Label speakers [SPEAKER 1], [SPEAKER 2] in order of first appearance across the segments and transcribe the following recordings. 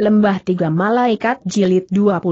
[SPEAKER 1] Lembah Tiga Malaikat Jilid 20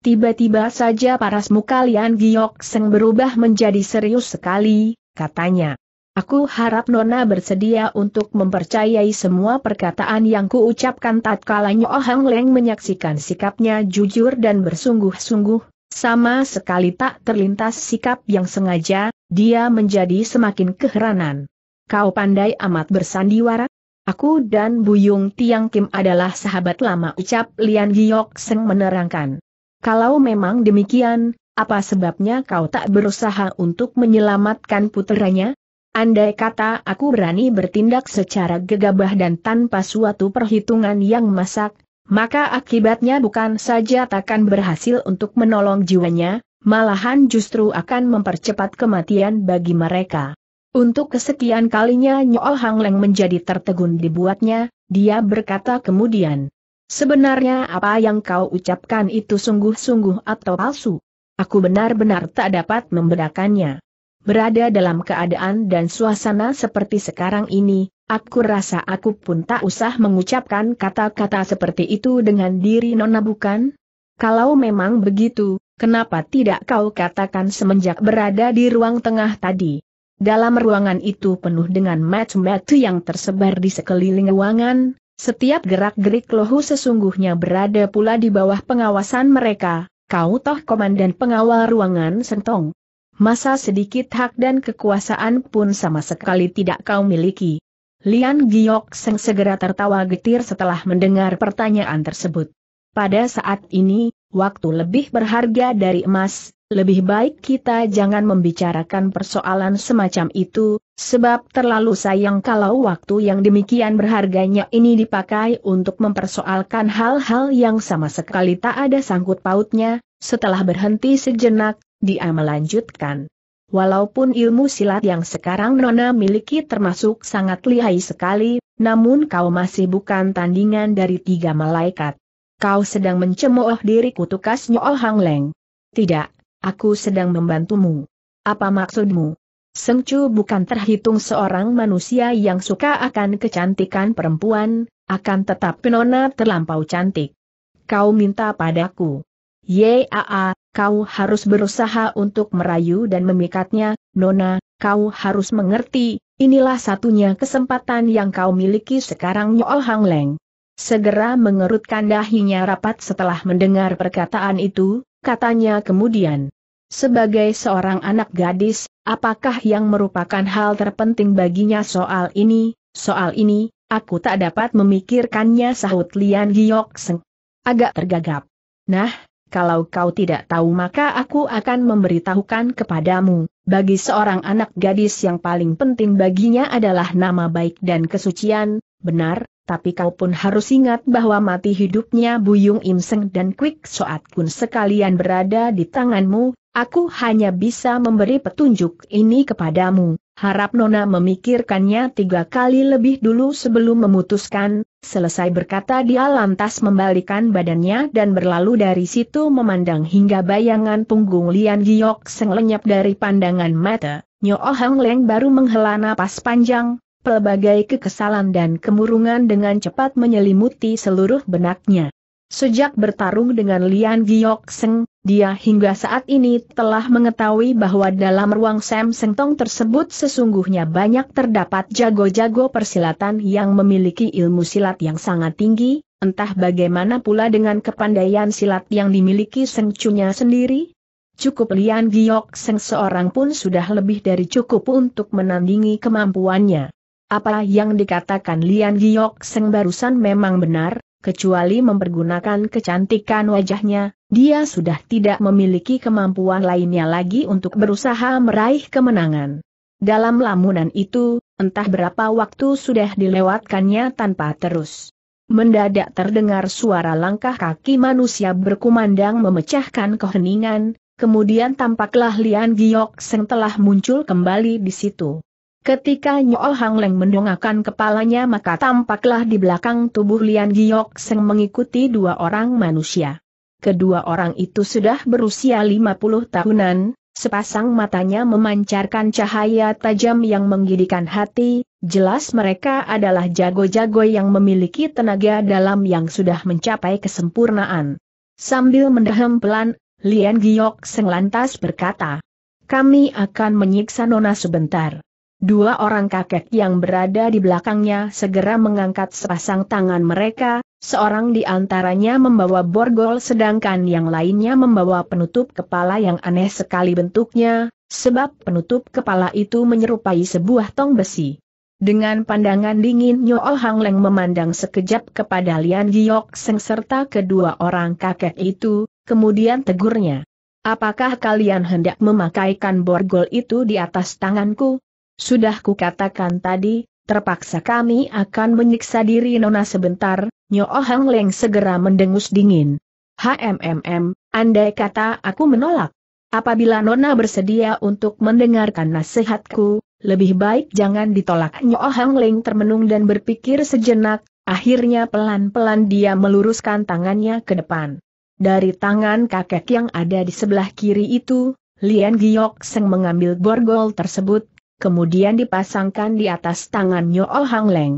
[SPEAKER 1] Tiba-tiba saja paras parasmu kalian Giok Seng berubah menjadi serius sekali, katanya. Aku harap Nona bersedia untuk mempercayai semua perkataan yang kuucapkan tatkala Nyo Hang Leng menyaksikan sikapnya jujur dan bersungguh-sungguh, sama sekali tak terlintas sikap yang sengaja, dia menjadi semakin keheranan. Kau pandai amat bersandiwara? Aku dan Buyung Tiang Kim adalah sahabat lama ucap Lian Giok Seng menerangkan. Kalau memang demikian, apa sebabnya kau tak berusaha untuk menyelamatkan puteranya? Andai kata aku berani bertindak secara gegabah dan tanpa suatu perhitungan yang masak, maka akibatnya bukan saja takkan berhasil untuk menolong jiwanya, malahan justru akan mempercepat kematian bagi mereka. Untuk kesekian kalinya Nyol Hang Leng menjadi tertegun dibuatnya, dia berkata kemudian. Sebenarnya apa yang kau ucapkan itu sungguh-sungguh atau palsu? Aku benar-benar tak dapat membedakannya. Berada dalam keadaan dan suasana seperti sekarang ini, aku rasa aku pun tak usah mengucapkan kata-kata seperti itu dengan diri Nona bukan? Kalau memang begitu, kenapa tidak kau katakan semenjak berada di ruang tengah tadi? Dalam ruangan itu penuh dengan mat-mat yang tersebar di sekeliling ruangan, setiap gerak-gerik lohu sesungguhnya berada pula di bawah pengawasan mereka, kau toh komandan pengawal ruangan sentong. Masa sedikit hak dan kekuasaan pun sama sekali tidak kau miliki. Lian Giok Seng segera tertawa getir setelah mendengar pertanyaan tersebut. Pada saat ini, waktu lebih berharga dari emas, lebih baik kita jangan membicarakan persoalan semacam itu, sebab terlalu sayang kalau waktu yang demikian berharganya ini dipakai untuk mempersoalkan hal-hal yang sama sekali tak ada sangkut pautnya. Setelah berhenti sejenak, dia melanjutkan. Walaupun ilmu silat yang sekarang Nona miliki termasuk sangat lihai sekali, namun kau masih bukan tandingan dari tiga malaikat. Kau sedang mencemooh diriku tukas Nyo Hang Leng. Tidak, Aku sedang membantumu. Apa maksudmu? Sengcu bukan terhitung seorang manusia yang suka akan kecantikan perempuan, akan tetap penona terlampau cantik. Kau minta padaku. Yaa, kau harus berusaha untuk merayu dan memikatnya, Nona, kau harus mengerti, inilah satunya kesempatan yang kau miliki sekarang Nyool Hang Leng. Segera mengerutkan dahinya rapat setelah mendengar perkataan itu, katanya kemudian. Sebagai seorang anak gadis, apakah yang merupakan hal terpenting baginya soal ini, soal ini, aku tak dapat memikirkannya sahut Lian Giyok Seng. Agak tergagap. Nah, kalau kau tidak tahu maka aku akan memberitahukan kepadamu, bagi seorang anak gadis yang paling penting baginya adalah nama baik dan kesucian, benar, tapi kau pun harus ingat bahwa mati hidupnya Buyung Imseng dan Quick Soat Kun sekalian berada di tanganmu, aku hanya bisa memberi petunjuk ini kepadamu. Harap Nona memikirkannya tiga kali lebih dulu sebelum memutuskan, selesai berkata dia lantas membalikan badannya dan berlalu dari situ memandang hingga bayangan punggung Lian Giok Seng lenyap dari pandangan mata. Nyo Hang Leng baru menghela napas panjang, pelbagai kekesalan dan kemurungan dengan cepat menyelimuti seluruh benaknya. Sejak bertarung dengan Lian Giok Seng, dia hingga saat ini telah mengetahui bahwa dalam ruang Sam Tong tersebut sesungguhnya banyak terdapat jago-jago persilatan yang memiliki ilmu silat yang sangat tinggi, entah bagaimana pula dengan kepandaian silat yang dimiliki Seng Sengcunya sendiri. Cukup Lian Giok Seng seorang pun sudah lebih dari cukup untuk menandingi kemampuannya. Apa yang dikatakan Lian Giok Seng barusan memang benar, kecuali mempergunakan kecantikan wajahnya, dia sudah tidak memiliki kemampuan lainnya lagi untuk berusaha meraih kemenangan. Dalam lamunan itu, entah berapa waktu sudah dilewatkannya tanpa terus. Mendadak terdengar suara langkah kaki manusia berkumandang memecahkan keheningan, kemudian tampaklah Lian Giok Seng telah muncul kembali di situ. Ketika Nyo Hang Leng mendongakkan kepalanya maka tampaklah di belakang tubuh Lian Giok Seng mengikuti dua orang manusia. Kedua orang itu sudah berusia 50 tahunan, sepasang matanya memancarkan cahaya tajam yang menggidikan hati, jelas mereka adalah jago-jago yang memiliki tenaga dalam yang sudah mencapai kesempurnaan. Sambil mendehem pelan, Lian Giok Seng lantas berkata, kami akan menyiksa Nona sebentar. Dua orang kakek yang berada di belakangnya segera mengangkat sepasang tangan mereka, seorang di antaranya membawa borgol sedangkan yang lainnya membawa penutup kepala yang aneh sekali bentuknya, sebab penutup kepala itu menyerupai sebuah tong besi. Dengan pandangan dingin Nyool Hang Leng memandang sekejap kepada Lian Giok Seng serta kedua orang kakek itu, kemudian tegurnya. Apakah kalian hendak memakaikan borgol itu di atas tanganku? Sudah kukatakan tadi, terpaksa kami akan menyiksa diri Nona sebentar, Nyo Hang Leng segera mendengus dingin. HMMM, andai kata aku menolak. Apabila Nona bersedia untuk mendengarkan nasihatku, lebih baik jangan ditolak. Nyo Hang Leng termenung dan berpikir sejenak, akhirnya pelan-pelan dia meluruskan tangannya ke depan. Dari tangan kakek yang ada di sebelah kiri itu, Lian Giok Seng mengambil borgol tersebut, kemudian dipasangkan di atas tangan Nyo oh Hang Leng.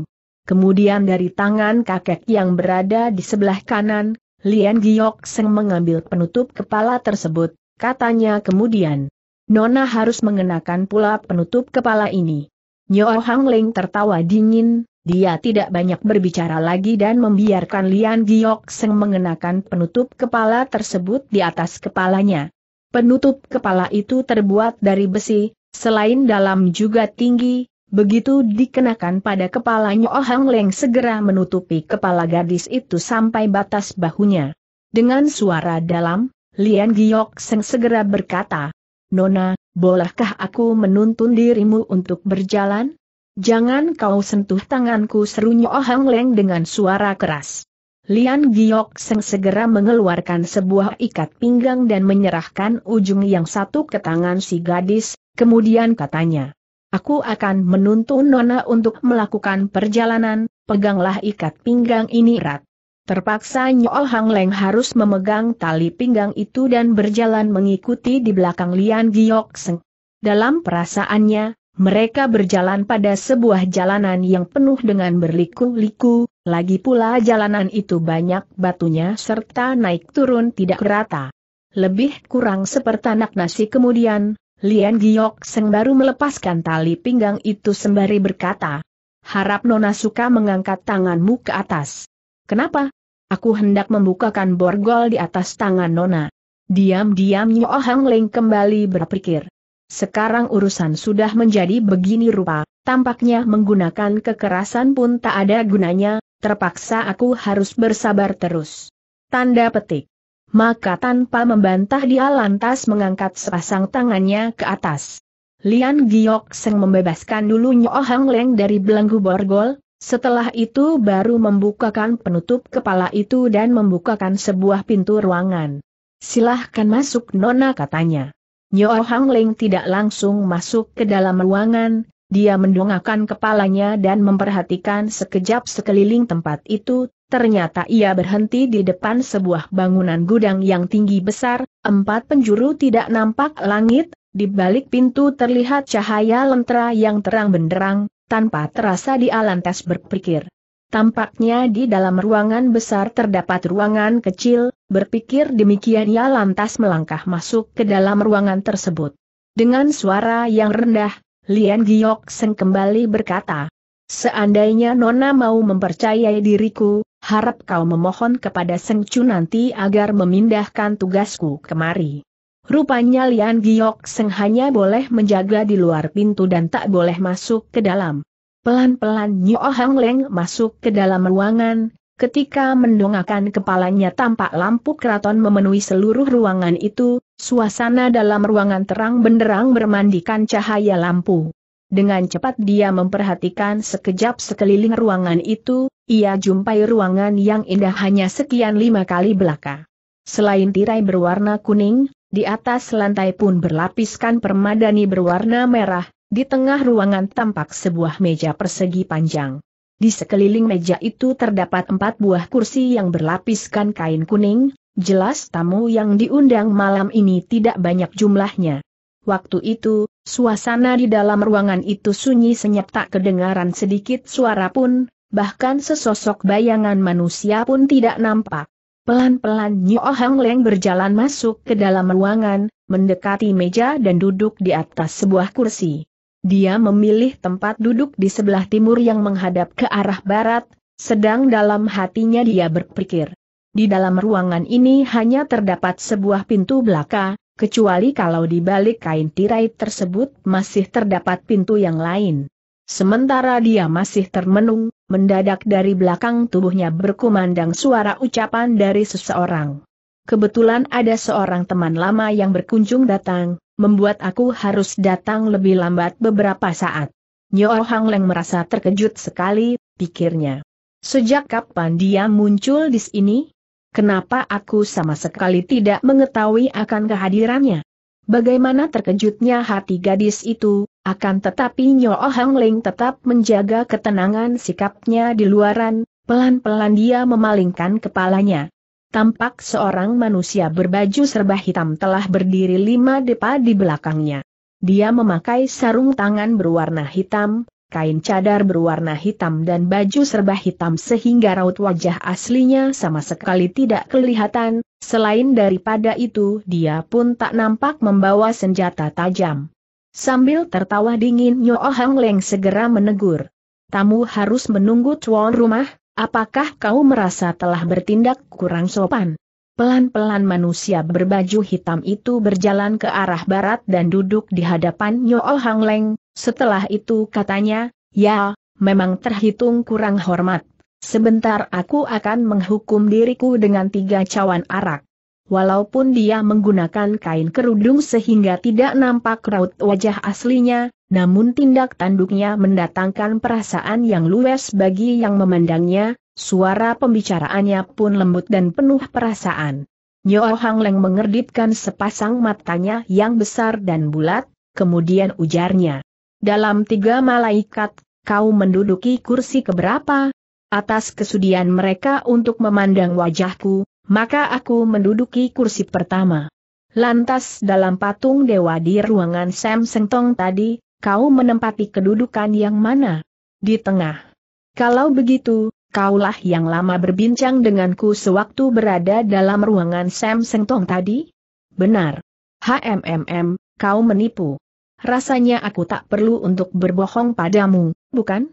[SPEAKER 1] Kemudian dari tangan kakek yang berada di sebelah kanan, Lian Giok Seng mengambil penutup kepala tersebut, katanya kemudian. Nona harus mengenakan pula penutup kepala ini. Nyo oh Hang Leng tertawa dingin, dia tidak banyak berbicara lagi dan membiarkan Lian Giok Seng mengenakan penutup kepala tersebut di atas kepalanya. Penutup kepala itu terbuat dari besi, Selain dalam juga tinggi, begitu dikenakan pada kepalanya Oh Leng segera menutupi kepala gadis itu sampai batas bahunya. Dengan suara dalam, Lian Giok Seng segera berkata, Nona, bolehkah aku menuntun dirimu untuk berjalan? Jangan kau sentuh tanganku serunya Oh Leng dengan suara keras. Lian Giok Seng segera mengeluarkan sebuah ikat pinggang dan menyerahkan ujung yang satu ke tangan si gadis, Kemudian katanya, Aku akan menuntun Nona untuk melakukan perjalanan, peganglah ikat pinggang ini erat. Terpaksa Nyol Hang Leng harus memegang tali pinggang itu dan berjalan mengikuti di belakang Lian Giok Seng. Dalam perasaannya, mereka berjalan pada sebuah jalanan yang penuh dengan berliku-liku, lagi pula jalanan itu banyak batunya serta naik turun tidak rata. Lebih kurang seperti anak nasi kemudian, Lian Giok Seng baru melepaskan tali pinggang itu sembari berkata, Harap Nona suka mengangkat tanganmu ke atas. Kenapa? Aku hendak membukakan borgol di atas tangan Nona. Diam-diam Nyo Hang Leng kembali berpikir. Sekarang urusan sudah menjadi begini rupa, tampaknya menggunakan kekerasan pun tak ada gunanya, terpaksa aku harus bersabar terus. Tanda petik maka tanpa membantah dia lantas mengangkat sepasang tangannya ke atas. Lian Giok Seng membebaskan dulu Nyo Hang Leng dari belenggu borgol, setelah itu baru membukakan penutup kepala itu dan membukakan sebuah pintu ruangan. Silahkan masuk Nona katanya. Nyo Hang Leng tidak langsung masuk ke dalam ruangan, dia mendongakkan kepalanya dan memperhatikan sekejap sekeliling tempat itu, ternyata ia berhenti di depan sebuah bangunan gudang yang tinggi besar, empat penjuru tidak nampak langit, di balik pintu terlihat cahaya lentera yang terang benderang, tanpa terasa dia lantas berpikir. Tampaknya di dalam ruangan besar terdapat ruangan kecil, berpikir demikian ia lantas melangkah masuk ke dalam ruangan tersebut. Dengan suara yang rendah, Lian Giok Seng kembali berkata, Seandainya Nona mau mempercayai diriku, harap kau memohon kepada Seng Chu nanti agar memindahkan tugasku kemari. Rupanya Lian Giok Seng hanya boleh menjaga di luar pintu dan tak boleh masuk ke dalam. Pelan-pelan Nyo Hang Leng masuk ke dalam ruangan, ketika mendongakkan kepalanya tampak lampu keraton memenuhi seluruh ruangan itu, suasana dalam ruangan terang benderang bermandikan cahaya lampu. Dengan cepat dia memperhatikan sekejap sekeliling ruangan itu, ia jumpai ruangan yang indah hanya sekian lima kali belaka. Selain tirai berwarna kuning, di atas lantai pun berlapiskan permadani berwarna merah, di tengah ruangan tampak sebuah meja persegi panjang. Di sekeliling meja itu terdapat empat buah kursi yang berlapiskan kain kuning, jelas tamu yang diundang malam ini tidak banyak jumlahnya. Waktu itu, suasana di dalam ruangan itu sunyi senyap tak kedengaran sedikit suara pun, bahkan sesosok bayangan manusia pun tidak nampak. Pelan-pelan Nyo Hang Leng berjalan masuk ke dalam ruangan, mendekati meja dan duduk di atas sebuah kursi. Dia memilih tempat duduk di sebelah timur yang menghadap ke arah barat, sedang dalam hatinya dia berpikir. Di dalam ruangan ini hanya terdapat sebuah pintu belaka, kecuali kalau di balik kain tirai tersebut masih terdapat pintu yang lain. Sementara dia masih termenung, mendadak dari belakang tubuhnya berkumandang suara ucapan dari seseorang. Kebetulan ada seorang teman lama yang berkunjung datang, membuat aku harus datang lebih lambat beberapa saat. Nyo Hang Leng merasa terkejut sekali, pikirnya. Sejak kapan dia muncul di sini? Kenapa aku sama sekali tidak mengetahui akan kehadirannya? Bagaimana terkejutnya hati gadis itu, akan tetapi Nyo Hang Ling tetap menjaga ketenangan sikapnya di luaran, pelan-pelan dia memalingkan kepalanya. Tampak seorang manusia berbaju serba hitam telah berdiri lima depa di belakangnya. Dia memakai sarung tangan berwarna hitam, kain cadar berwarna hitam dan baju serba hitam sehingga raut wajah aslinya sama sekali tidak kelihatan, selain daripada itu dia pun tak nampak membawa senjata tajam. Sambil tertawa dingin Nyo Hang Leng segera menegur. Tamu harus menunggu tuan rumah, apakah kau merasa telah bertindak kurang sopan? Pelan-pelan manusia berbaju hitam itu berjalan ke arah barat dan duduk di hadapan Nyo Hang Leng, setelah itu katanya, ya, memang terhitung kurang hormat. Sebentar aku akan menghukum diriku dengan tiga cawan arak. Walaupun dia menggunakan kain kerudung sehingga tidak nampak raut wajah aslinya, namun tindak tanduknya mendatangkan perasaan yang luwes bagi yang memandangnya, suara pembicaraannya pun lembut dan penuh perasaan. Nyo Hang Leng mengerdipkan sepasang matanya yang besar dan bulat, kemudian ujarnya. Dalam tiga malaikat, kau menduduki kursi keberapa? Atas kesudian mereka untuk memandang wajahku, maka aku menduduki kursi pertama. Lantas dalam patung dewa di ruangan Sam Sengtong tadi, kau menempati kedudukan yang mana? Di tengah. Kalau begitu, kaulah yang lama berbincang denganku sewaktu berada dalam ruangan Sam Sengtong tadi? Benar. HMMM, kau menipu. Rasanya aku tak perlu untuk berbohong padamu, bukan?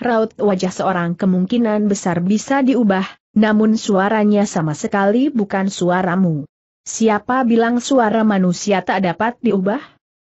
[SPEAKER 1] Raut wajah seorang kemungkinan besar bisa diubah, namun suaranya sama sekali bukan suaramu. Siapa bilang suara manusia tak dapat diubah?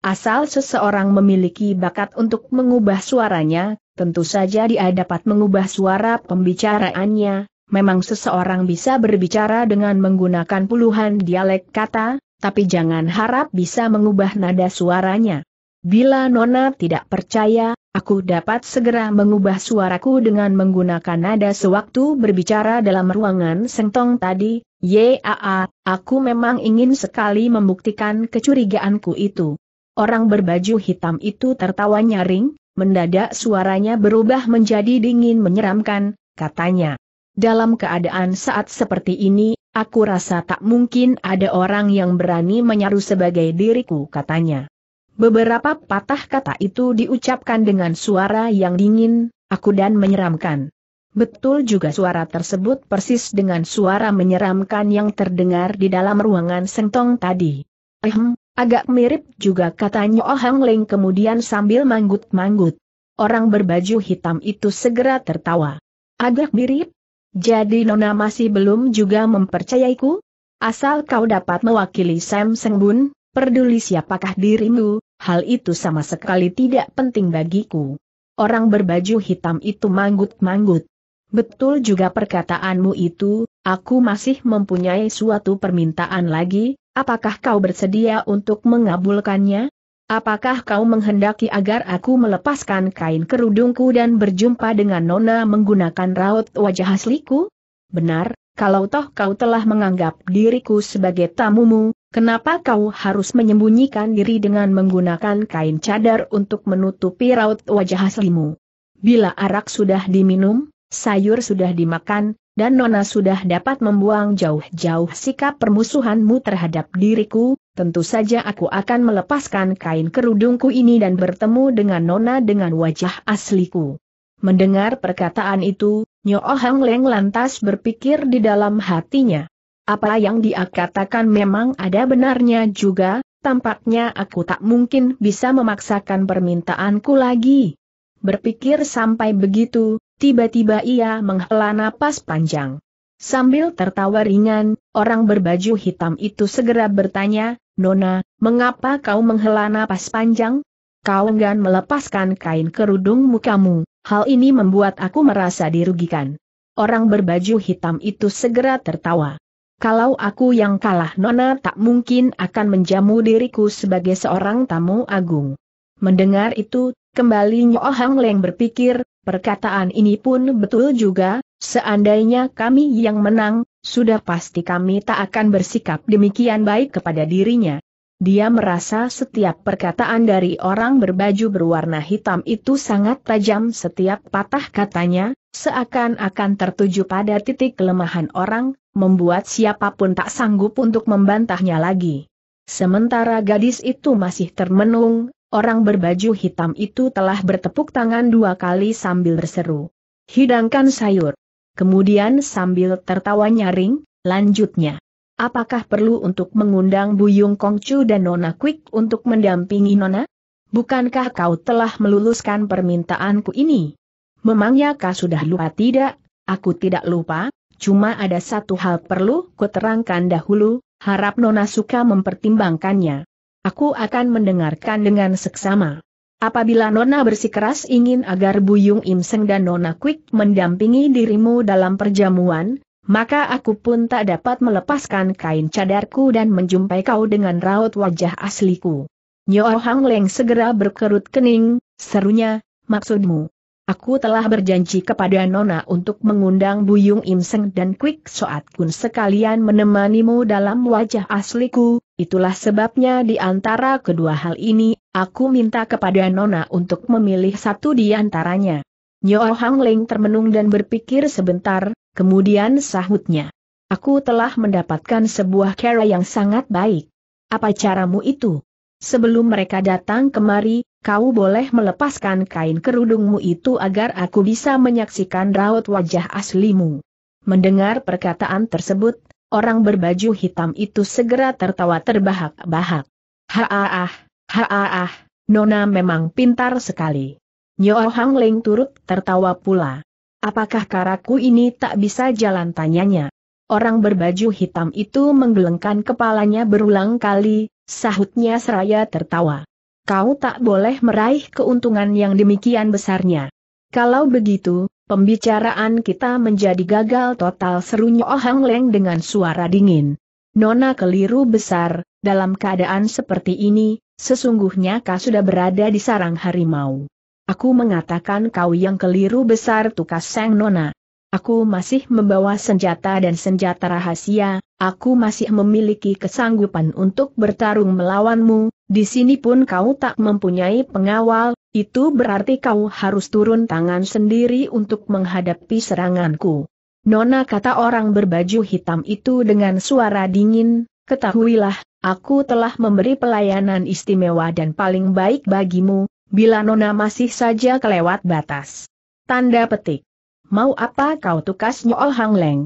[SPEAKER 1] Asal seseorang memiliki bakat untuk mengubah suaranya, tentu saja dia dapat mengubah suara pembicaraannya. Memang seseorang bisa berbicara dengan menggunakan puluhan dialek kata, tapi jangan harap bisa mengubah nada suaranya. Bila Nona tidak percaya, Aku dapat segera mengubah suaraku dengan menggunakan nada sewaktu berbicara dalam ruangan sengtong tadi, Yaa, aku memang ingin sekali membuktikan kecurigaanku itu. Orang berbaju hitam itu tertawa nyaring, mendadak suaranya berubah menjadi dingin menyeramkan, katanya. Dalam keadaan saat seperti ini, aku rasa tak mungkin ada orang yang berani menyaru sebagai diriku katanya. Beberapa patah kata itu diucapkan dengan suara yang dingin, aku dan menyeramkan. Betul juga suara tersebut persis dengan suara menyeramkan yang terdengar di dalam ruangan sentong tadi. Ehm, agak mirip juga katanya Oh Hang Leng kemudian sambil manggut-manggut. Orang berbaju hitam itu segera tertawa. Agak mirip? Jadi Nona masih belum juga mempercayaiku? Asal kau dapat mewakili Sam Sengbun, Peduli siapakah dirimu, Hal itu sama sekali tidak penting bagiku. Orang berbaju hitam itu manggut-manggut. Betul juga perkataanmu itu, aku masih mempunyai suatu permintaan lagi, apakah kau bersedia untuk mengabulkannya? Apakah kau menghendaki agar aku melepaskan kain kerudungku dan berjumpa dengan Nona menggunakan raut wajah asliku? Benar, kalau toh kau telah menganggap diriku sebagai tamumu, Kenapa kau harus menyembunyikan diri dengan menggunakan kain cadar untuk menutupi raut wajah aslimu? Bila arak sudah diminum, sayur sudah dimakan, dan Nona sudah dapat membuang jauh-jauh sikap permusuhanmu terhadap diriku, tentu saja aku akan melepaskan kain kerudungku ini dan bertemu dengan Nona dengan wajah asliku. Mendengar perkataan itu, Nyo Ohang Leng lantas berpikir di dalam hatinya. Apa yang dia katakan memang ada benarnya juga, tampaknya aku tak mungkin bisa memaksakan permintaanku lagi. Berpikir sampai begitu, tiba-tiba ia menghela napas panjang. Sambil tertawa ringan, orang berbaju hitam itu segera bertanya, Nona, mengapa kau menghela napas panjang? Kau enggan melepaskan kain kerudungmu kamu, hal ini membuat aku merasa dirugikan. Orang berbaju hitam itu segera tertawa. Kalau aku yang kalah Nona tak mungkin akan menjamu diriku sebagai seorang tamu agung. Mendengar itu, kembali Nyo Hang Leng berpikir, perkataan ini pun betul juga, seandainya kami yang menang, sudah pasti kami tak akan bersikap demikian baik kepada dirinya. Dia merasa setiap perkataan dari orang berbaju berwarna hitam itu sangat tajam setiap patah katanya, seakan-akan tertuju pada titik kelemahan orang, membuat siapapun tak sanggup untuk membantahnya lagi. Sementara gadis itu masih termenung, orang berbaju hitam itu telah bertepuk tangan dua kali sambil berseru. Hidangkan sayur. Kemudian sambil tertawa nyaring, lanjutnya. Apakah perlu untuk mengundang Buyung Kongcu dan Nona Quick untuk mendampingi Nona? Bukankah kau telah meluluskan permintaanku ini? Memangnya kau sudah lupa tidak? Aku tidak lupa, Cuma ada satu hal perlu kuterangkan dahulu, harap Nona suka mempertimbangkannya. Aku akan mendengarkan dengan seksama. Apabila Nona bersikeras ingin agar Buyung Imseng dan Nona Quick mendampingi dirimu dalam perjamuan, maka aku pun tak dapat melepaskan kain cadarku dan menjumpai kau dengan raut wajah asliku. Nyo Hang Leng segera berkerut kening, serunya, maksudmu. Aku telah berjanji kepada Nona untuk mengundang Buyung Imseng dan Quick Soat Kun sekalian menemanimu dalam wajah asliku, itulah sebabnya di antara kedua hal ini, aku minta kepada Nona untuk memilih satu di antaranya. Nyo Hang Ling termenung dan berpikir sebentar, kemudian sahutnya. Aku telah mendapatkan sebuah cara yang sangat baik. Apa caramu itu? Sebelum mereka datang kemari, kau boleh melepaskan kain kerudungmu itu agar aku bisa menyaksikan raut wajah aslimu. Mendengar perkataan tersebut, orang berbaju hitam itu segera tertawa terbahak-bahak. Haaah, haaah, Nona memang pintar sekali. Nyo Hang Leng turut tertawa pula. Apakah karaku ini tak bisa jalan tanyanya? Orang berbaju hitam itu menggelengkan kepalanya berulang kali, sahutnya seraya tertawa. Kau tak boleh meraih keuntungan yang demikian besarnya. Kalau begitu, pembicaraan kita menjadi gagal total serunya Ohang Leng dengan suara dingin. Nona keliru besar, dalam keadaan seperti ini, sesungguhnya kau sudah berada di sarang harimau. Aku mengatakan kau yang keliru besar tukas Sang Nona. Aku masih membawa senjata dan senjata rahasia, aku masih memiliki kesanggupan untuk bertarung melawanmu, di sini pun kau tak mempunyai pengawal, itu berarti kau harus turun tangan sendiri untuk menghadapi seranganku. Nona kata orang berbaju hitam itu dengan suara dingin, ketahuilah, aku telah memberi pelayanan istimewa dan paling baik bagimu, bila Nona masih saja kelewat batas. Tanda petik. Mau apa kau tukas Nyol Hang Leng?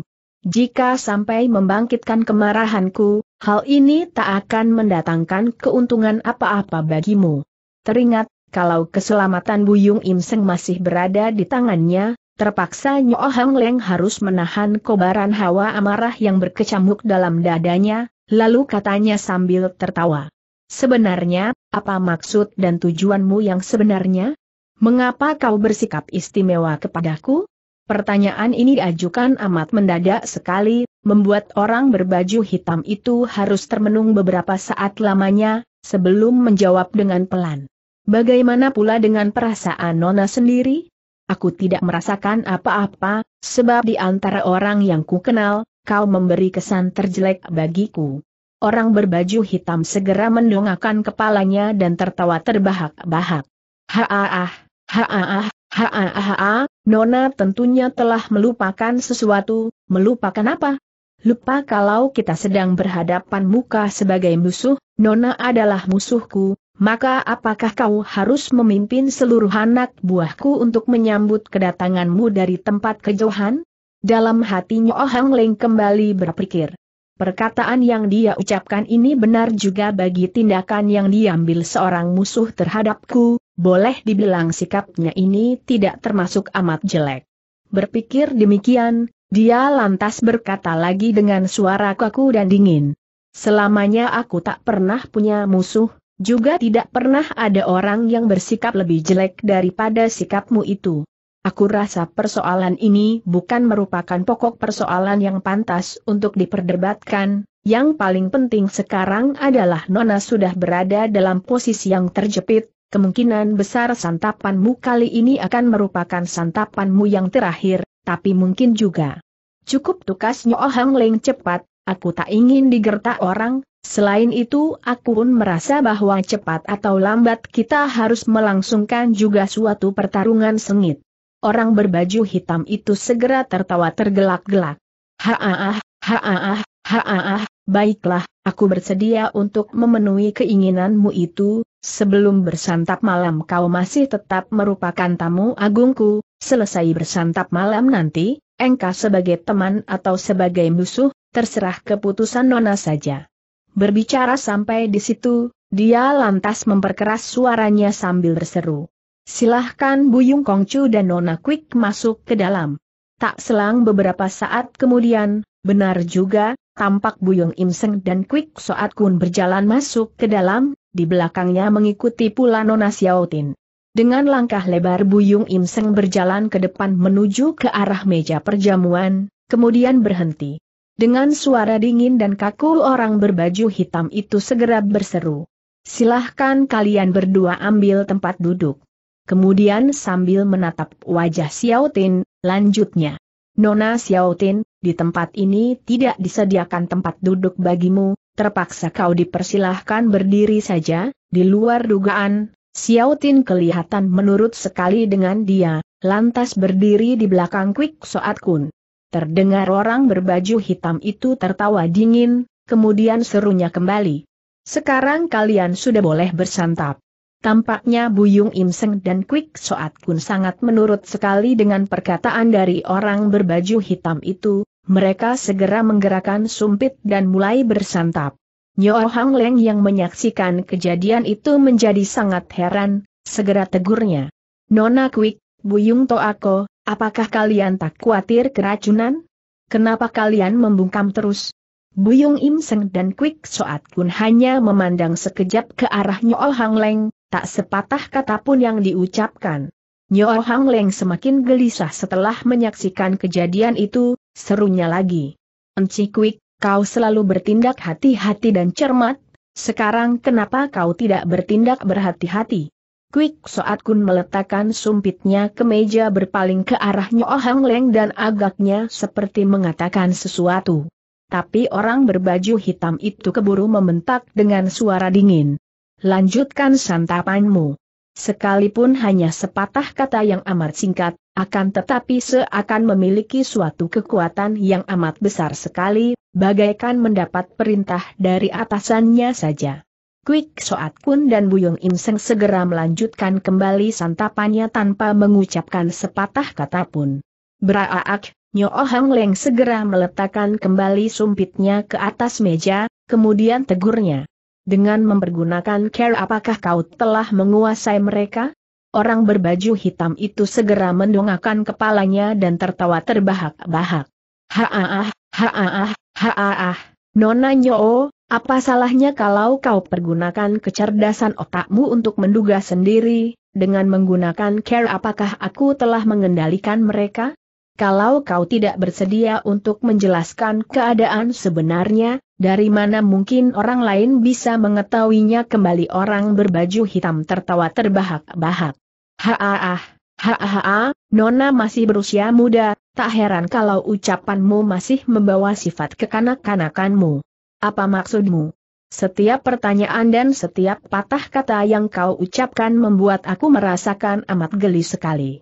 [SPEAKER 1] Jika sampai membangkitkan kemarahanku, Hal ini tak akan mendatangkan keuntungan apa-apa bagimu. Teringat, kalau keselamatan Buyung Im masih berada di tangannya, terpaksa Nyo Leng harus menahan kobaran hawa amarah yang berkecamuk dalam dadanya, lalu katanya sambil tertawa. Sebenarnya, apa maksud dan tujuanmu yang sebenarnya? Mengapa kau bersikap istimewa kepadaku? Pertanyaan ini diajukan amat mendadak sekali, Membuat orang berbaju hitam itu harus termenung beberapa saat lamanya, sebelum menjawab dengan pelan. Bagaimana pula dengan perasaan Nona sendiri? Aku tidak merasakan apa-apa, sebab di antara orang yang ku kenal, kau memberi kesan terjelek bagiku. Orang berbaju hitam segera mendongakkan kepalanya dan tertawa terbahak-bahak. Haah, haah, haaah, haaah, Nona tentunya telah melupakan sesuatu, melupakan apa? Lupa kalau kita sedang berhadapan muka sebagai musuh, Nona adalah musuhku, maka apakah kau harus memimpin seluruh anak buahku untuk menyambut kedatanganmu dari tempat kejauhan? Dalam hatinya Oh Hang Leng kembali berpikir. Perkataan yang dia ucapkan ini benar juga bagi tindakan yang diambil seorang musuh terhadapku, boleh dibilang sikapnya ini tidak termasuk amat jelek. Berpikir demikian, dia lantas berkata lagi dengan suara kaku dan dingin. Selamanya aku tak pernah punya musuh, juga tidak pernah ada orang yang bersikap lebih jelek daripada sikapmu itu. Aku rasa persoalan ini bukan merupakan pokok persoalan yang pantas untuk diperdebatkan, yang paling penting sekarang adalah Nona sudah berada dalam posisi yang terjepit, kemungkinan besar santapanmu kali ini akan merupakan santapanmu yang terakhir, tapi mungkin juga. Cukup tukas Oh Hang Leng cepat, aku tak ingin digertak orang, selain itu aku pun merasa bahwa cepat atau lambat kita harus melangsungkan juga suatu pertarungan sengit. Orang berbaju hitam itu segera tertawa tergelak-gelak. Haaah, haaah, haaah, baiklah, aku bersedia untuk memenuhi keinginanmu itu, sebelum bersantap malam kau masih tetap merupakan tamu agungku, Selesai bersantap malam nanti, engkau sebagai teman atau sebagai musuh, terserah keputusan Nona saja. Berbicara sampai di situ, dia lantas memperkeras suaranya sambil berseru. Silahkan Buyung Kongcu dan Nona Quick masuk ke dalam. Tak selang beberapa saat kemudian, benar juga, tampak Buyung Imseng dan Quick Soat Kun berjalan masuk ke dalam, di belakangnya mengikuti pula Nona Xiaotin. Dengan langkah lebar Buyung Im Seng berjalan ke depan menuju ke arah meja perjamuan, kemudian berhenti. Dengan suara dingin dan kaku orang berbaju hitam itu segera berseru. Silahkan kalian berdua ambil tempat duduk. Kemudian sambil menatap wajah Xiao Tin, lanjutnya. Nona Xiao Tin, di tempat ini tidak disediakan tempat duduk bagimu, terpaksa kau dipersilahkan berdiri saja, di luar dugaan, Xiaotin kelihatan menurut sekali dengan dia, lantas berdiri di belakang Quick Soat Kun. Terdengar orang berbaju hitam itu tertawa dingin, kemudian serunya kembali. Sekarang kalian sudah boleh bersantap. Tampaknya Buyung Im Seng dan Quick Soat Kun sangat menurut sekali dengan perkataan dari orang berbaju hitam itu, mereka segera menggerakkan sumpit dan mulai bersantap. Nyo Hang Leng yang menyaksikan kejadian itu menjadi sangat heran, segera tegurnya. Nona Quick, Buyung Toako, apakah kalian tak khawatir keracunan? Kenapa kalian membungkam terus? Buyung Im Seng dan Quick Soat Kun hanya memandang sekejap ke arah Nyo Hang Leng, tak sepatah kata pun yang diucapkan. Nyo Hang Leng semakin gelisah setelah menyaksikan kejadian itu, serunya lagi. Enci Quick, Kau selalu bertindak hati-hati dan cermat, sekarang kenapa kau tidak bertindak berhati-hati? Quick Soat Kun meletakkan sumpitnya ke meja berpaling ke arah Nyoa Leng dan agaknya seperti mengatakan sesuatu. Tapi orang berbaju hitam itu keburu membentak dengan suara dingin. Lanjutkan santapanmu. Sekalipun hanya sepatah kata yang amat singkat, akan tetapi seakan memiliki suatu kekuatan yang amat besar sekali, Bagaikan mendapat perintah dari atasannya saja. Quick Soat Kun dan Buyung Im Seng segera melanjutkan kembali santapannya tanpa mengucapkan sepatah kata pun. Braaak, Nyo Hang oh Leng segera meletakkan kembali sumpitnya ke atas meja, kemudian tegurnya. Dengan mempergunakan care apakah kau telah menguasai mereka? Orang berbaju hitam itu segera mendongakkan kepalanya dan tertawa terbahak-bahak. Haah, Haah, haah, Nona Nyoo, apa salahnya kalau kau pergunakan kecerdasan otakmu untuk menduga sendiri, dengan menggunakan care apakah aku telah mengendalikan mereka? Kalau kau tidak bersedia untuk menjelaskan keadaan sebenarnya, dari mana mungkin orang lain bisa mengetahuinya kembali orang berbaju hitam tertawa terbahak-bahak. Haah, haah, Nona masih berusia muda, Tak heran kalau ucapanmu masih membawa sifat kekanak-kanakanmu. Apa maksudmu? Setiap pertanyaan dan setiap patah kata yang kau ucapkan membuat aku merasakan amat geli sekali.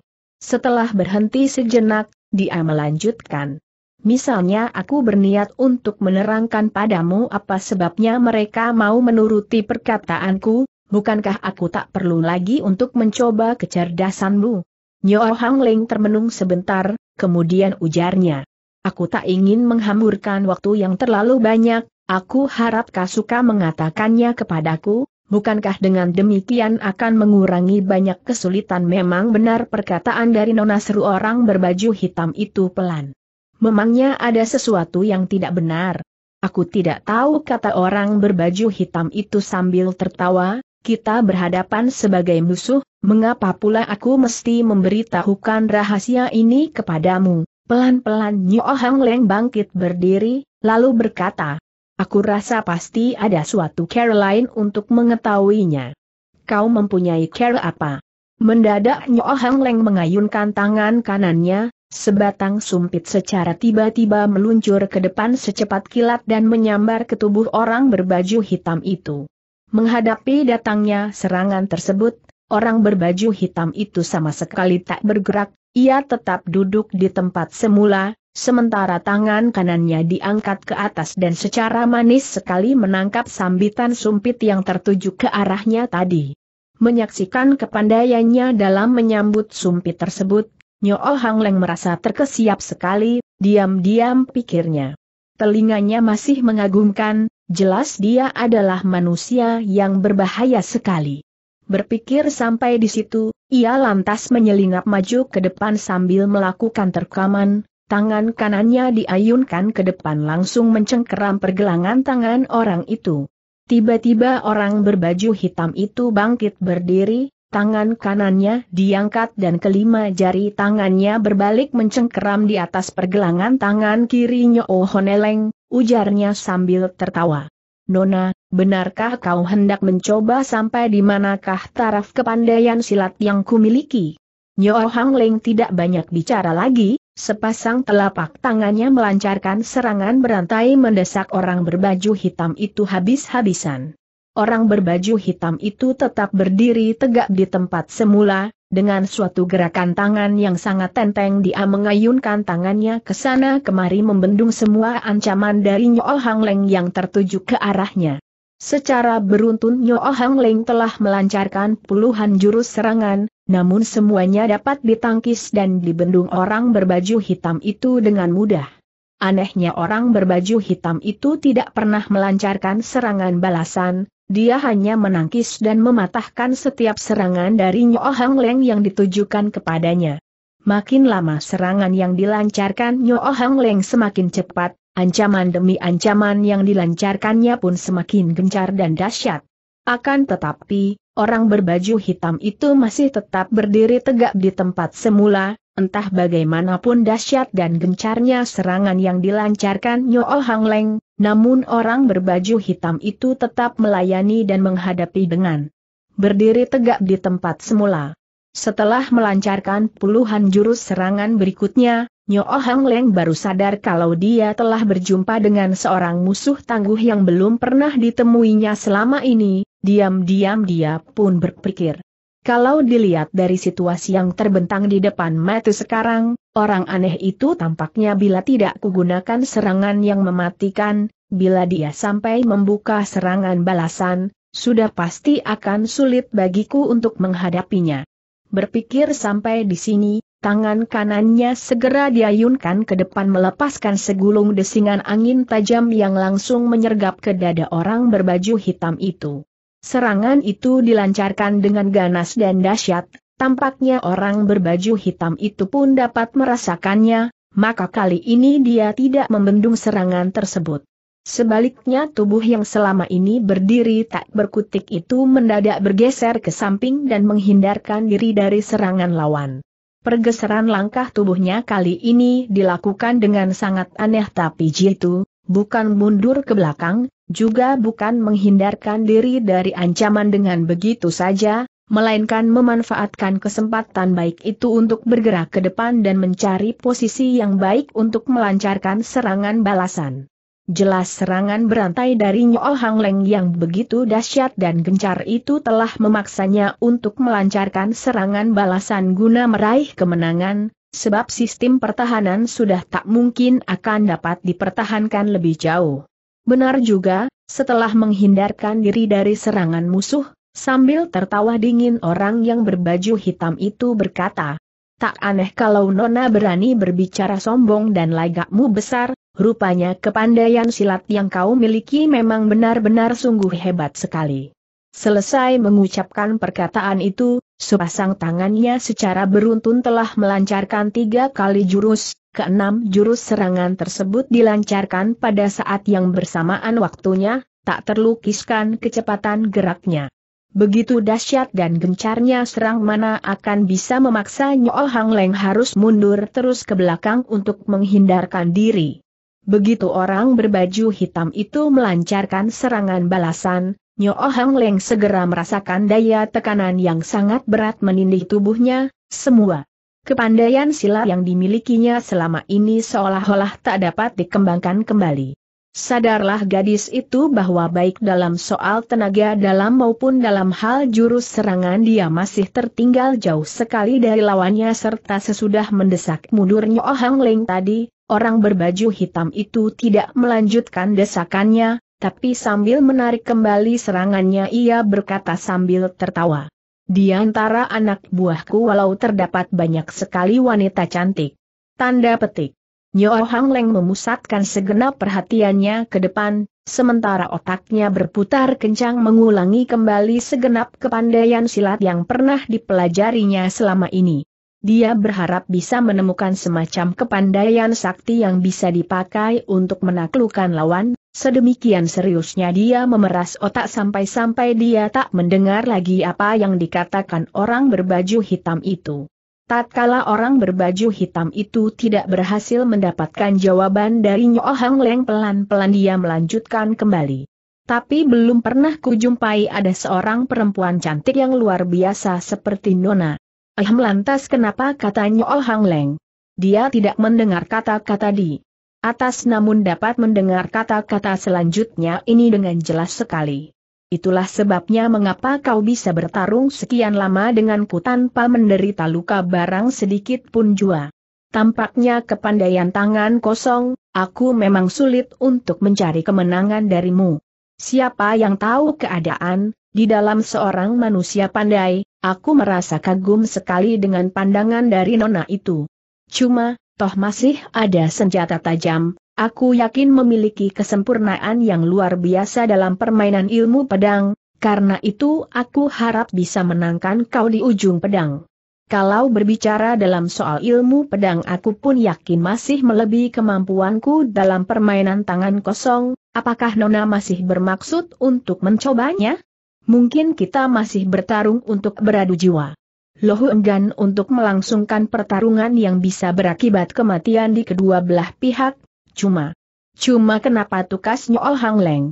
[SPEAKER 1] Setelah berhenti sejenak, dia melanjutkan. Misalnya aku berniat untuk menerangkan padamu apa sebabnya mereka mau menuruti perkataanku, bukankah aku tak perlu lagi untuk mencoba kecerdasanmu? Nyo Hang Ling termenung sebentar, kemudian ujarnya. Aku tak ingin menghamburkan waktu yang terlalu banyak, aku harap Kasuka mengatakannya kepadaku, bukankah dengan demikian akan mengurangi banyak kesulitan memang benar perkataan dari Nona Seru orang berbaju hitam itu pelan. Memangnya ada sesuatu yang tidak benar. Aku tidak tahu kata orang berbaju hitam itu sambil tertawa, kita berhadapan sebagai musuh, mengapa pula aku mesti memberitahukan rahasia ini kepadamu? Pelan-pelan Nyo Hang Leng bangkit berdiri, lalu berkata, Aku rasa pasti ada suatu cara lain untuk mengetahuinya. Kau mempunyai cara apa? Mendadak Nyo Hang Leng mengayunkan tangan kanannya, Sebatang sumpit secara tiba-tiba meluncur ke depan secepat kilat dan menyambar ke tubuh orang berbaju hitam itu. Menghadapi datangnya serangan tersebut, orang berbaju hitam itu sama sekali tak bergerak, ia tetap duduk di tempat semula, sementara tangan kanannya diangkat ke atas dan secara manis sekali menangkap sambitan sumpit yang tertuju ke arahnya tadi. Menyaksikan kepandaiannya dalam menyambut sumpit tersebut, Nyo oh Hang Leng merasa terkesiap sekali, diam-diam pikirnya. Telinganya masih mengagumkan, Jelas dia adalah manusia yang berbahaya sekali. Berpikir sampai di situ, ia lantas menyelinap maju ke depan sambil melakukan terkaman, tangan kanannya diayunkan ke depan langsung mencengkeram pergelangan tangan orang itu. Tiba-tiba orang berbaju hitam itu bangkit berdiri, tangan kanannya diangkat dan kelima jari tangannya berbalik mencengkeram di atas pergelangan tangan kirinya Oh Ohoneleng, ujarnya sambil tertawa. Nona, benarkah kau hendak mencoba sampai di manakah taraf kepandaian silat yang kumiliki? Nyo Hang Leng tidak banyak bicara lagi, sepasang telapak tangannya melancarkan serangan berantai mendesak orang berbaju hitam itu habis-habisan. Orang berbaju hitam itu tetap berdiri tegak di tempat semula, dengan suatu gerakan tangan yang sangat tenteng dia mengayunkan tangannya ke sana kemari membendung semua ancaman dari Nyo Hang Leng yang tertuju ke arahnya. Secara beruntun Nyo Hang Leng telah melancarkan puluhan jurus serangan, namun semuanya dapat ditangkis dan dibendung orang berbaju hitam itu dengan mudah. Anehnya orang berbaju hitam itu tidak pernah melancarkan serangan balasan, dia hanya menangkis dan mematahkan setiap serangan dari Nyo Hang Leng yang ditujukan kepadanya. Makin lama serangan yang dilancarkan Nyo Hang Leng semakin cepat, ancaman demi ancaman yang dilancarkannya pun semakin gencar dan dahsyat. Akan tetapi, orang berbaju hitam itu masih tetap berdiri tegak di tempat semula, entah bagaimanapun dahsyat dan gencarnya serangan yang dilancarkan Nyo Hang Leng, namun orang berbaju hitam itu tetap melayani dan menghadapi dengan berdiri tegak di tempat semula. Setelah melancarkan puluhan jurus serangan berikutnya, Nyo Hang Leng baru sadar kalau dia telah berjumpa dengan seorang musuh tangguh yang belum pernah ditemuinya selama ini, diam-diam dia pun berpikir. Kalau dilihat dari situasi yang terbentang di depan mata sekarang, orang aneh itu tampaknya bila tidak kugunakan serangan yang mematikan, bila dia sampai membuka serangan balasan, sudah pasti akan sulit bagiku untuk menghadapinya. Berpikir sampai di sini, tangan kanannya segera diayunkan ke depan melepaskan segulung desingan angin tajam yang langsung menyergap ke dada orang berbaju hitam itu. Serangan itu dilancarkan dengan ganas dan dahsyat, tampaknya orang berbaju hitam itu pun dapat merasakannya, maka kali ini dia tidak membendung serangan tersebut. Sebaliknya tubuh yang selama ini berdiri tak berkutik itu mendadak bergeser ke samping dan menghindarkan diri dari serangan lawan. Pergeseran langkah tubuhnya kali ini dilakukan dengan sangat aneh tapi jitu, bukan mundur ke belakang, juga bukan menghindarkan diri dari ancaman dengan begitu saja, melainkan memanfaatkan kesempatan baik itu untuk bergerak ke depan dan mencari posisi yang baik untuk melancarkan serangan balasan. Jelas serangan berantai dari Nyo Hang Leng yang begitu dahsyat dan gencar itu telah memaksanya untuk melancarkan serangan balasan guna meraih kemenangan, sebab sistem pertahanan sudah tak mungkin akan dapat dipertahankan lebih jauh. Benar juga, setelah menghindarkan diri dari serangan musuh, sambil tertawa dingin orang yang berbaju hitam itu berkata, Tak aneh kalau Nona berani berbicara sombong dan lagakmu besar, rupanya kepandaian silat yang kau miliki memang benar-benar sungguh hebat sekali. Selesai mengucapkan perkataan itu, sepasang tangannya secara beruntun telah melancarkan tiga kali jurus, Keenam jurus serangan tersebut dilancarkan pada saat yang bersamaan waktunya, tak terlukiskan kecepatan geraknya. Begitu dahsyat dan gencarnya serang mana akan bisa memaksa Nyool Hang Leng harus mundur terus ke belakang untuk menghindarkan diri. Begitu orang berbaju hitam itu melancarkan serangan balasan, Nyo Hang Leng segera merasakan daya tekanan yang sangat berat menindih tubuhnya, semua Kepandaian sila yang dimilikinya selama ini seolah-olah tak dapat dikembangkan kembali. Sadarlah gadis itu bahwa baik dalam soal tenaga dalam maupun dalam hal jurus serangan dia masih tertinggal jauh sekali dari lawannya serta sesudah mendesak mundurnya Oh Hang tadi, orang berbaju hitam itu tidak melanjutkan desakannya, tapi sambil menarik kembali serangannya ia berkata sambil tertawa. Di antara anak buahku walau terdapat banyak sekali wanita cantik. Tanda petik. Nyo Hang Leng memusatkan segenap perhatiannya ke depan, sementara otaknya berputar kencang mengulangi kembali segenap kepandaian silat yang pernah dipelajarinya selama ini. Dia berharap bisa menemukan semacam kepandaian sakti yang bisa dipakai untuk menaklukkan lawan, Sedemikian seriusnya dia memeras otak sampai-sampai dia tak mendengar lagi apa yang dikatakan orang berbaju hitam itu. Tatkala orang berbaju hitam itu tidak berhasil mendapatkan jawaban dari Nyo Hang Leng pelan-pelan dia melanjutkan kembali. Tapi belum pernah kujumpai ada seorang perempuan cantik yang luar biasa seperti Nona. lantas kenapa katanya Oh Hang Leng? Dia tidak mendengar kata-kata di atas namun dapat mendengar kata-kata selanjutnya ini dengan jelas sekali. Itulah sebabnya mengapa kau bisa bertarung sekian lama denganku tanpa menderita luka barang sedikit pun jua. Tampaknya kepandaian tangan kosong, aku memang sulit untuk mencari kemenangan darimu. Siapa yang tahu keadaan, di dalam seorang manusia pandai, aku merasa kagum sekali dengan pandangan dari nona itu. Cuma, toh masih ada senjata tajam, aku yakin memiliki kesempurnaan yang luar biasa dalam permainan ilmu pedang, karena itu aku harap bisa menangkan kau di ujung pedang. Kalau berbicara dalam soal ilmu pedang aku pun yakin masih melebihi kemampuanku dalam permainan tangan kosong, apakah Nona masih bermaksud untuk mencobanya? Mungkin kita masih bertarung untuk beradu jiwa. Lohu enggan untuk melangsungkan pertarungan yang bisa berakibat kematian di kedua belah pihak, cuma. Cuma kenapa tukas Nyol Hang Leng?